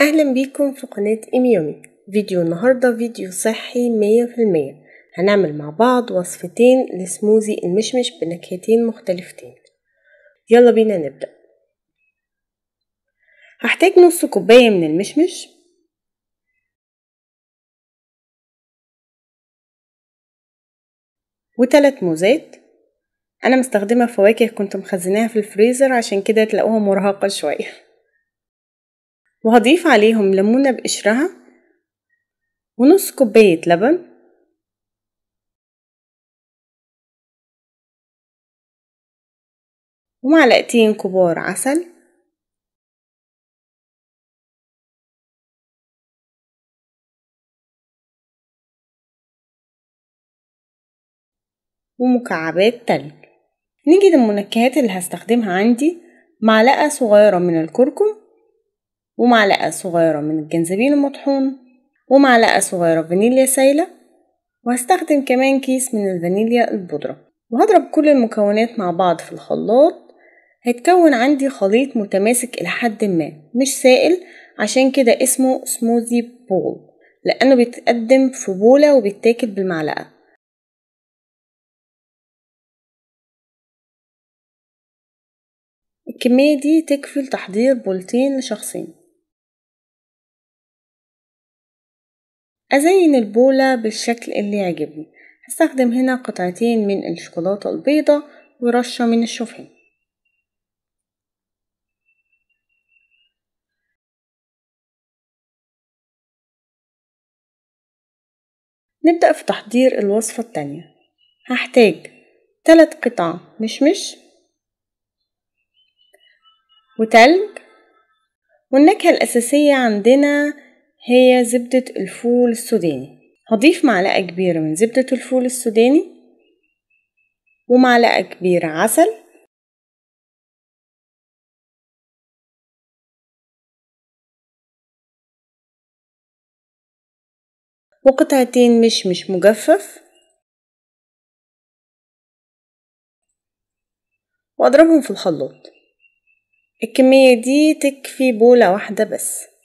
أهلا بيكم في قناة إيميومي فيديو النهاردة فيديو صحي مية في المية هنعمل مع بعض وصفتين لسموزي المشمش بنكهتين مختلفتين يلا بينا نبدأ هحتاج نص كوباية من المشمش وثلاث موزات أنا مستخدمة فواكه كنت مخزناها في الفريزر عشان كده تلاقوها مرهقة شوية وهضيف عليهم ليمونة بقشرها ونص كوباية لبن ومعلقتين كبار عسل ومكعبات تلج نيجي للمنكهات اللي هستخدمها عندي معلقة صغيرة من الكركم ومعلقة صغيرة من الجنزبيل المطحون ومعلقة صغيرة فانيليا سايلة وهستخدم كمان كيس من الفانيليا البودرة وهضرب كل المكونات مع بعض في الخلاط هيتكون عندي خليط متماسك إلى حد ما مش سائل عشان كده اسمه سموذي بول لأنه بيتقدم في بولة وبيتاكل بالمعلقة الكمية دي تكفي لتحضير بولتين لشخصين أزين البولة بالشكل اللي عجبني هستخدم هنا قطعتين من الشوكولاتة البيضة ورشة من الشوفان نبدأ في تحضير الوصفة التانية هحتاج ثلاث قطع مشمش وتلج والنكهة الأساسية عندنا هي زبدة الفول السوداني هضيف معلقة كبيرة من زبدة الفول السوداني ومعلقة كبيرة عسل وقطعتين مشمش مجفف واضربهم في الخلاط الكمية دي تكفي بولة واحدة بس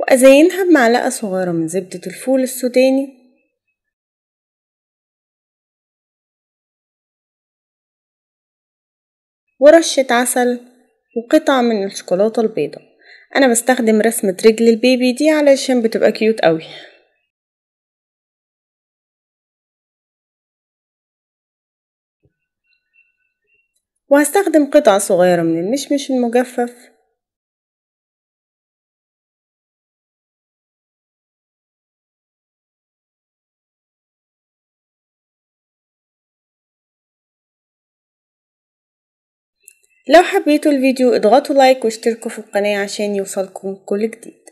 وأزينها بمعلقة صغيرة من زبدة الفول السوداني ورشة عسل وقطع من الشوكولاتة البيضة أنا بستخدم رسمة رجل البيبي دي علشان بتبقى كيوت قوي وهستخدم قطعة صغيرة من المشمش المجفف لو حبيتوا الفيديو اضغطوا لايك واشتركوا في القناة عشان يوصلكم كل جديد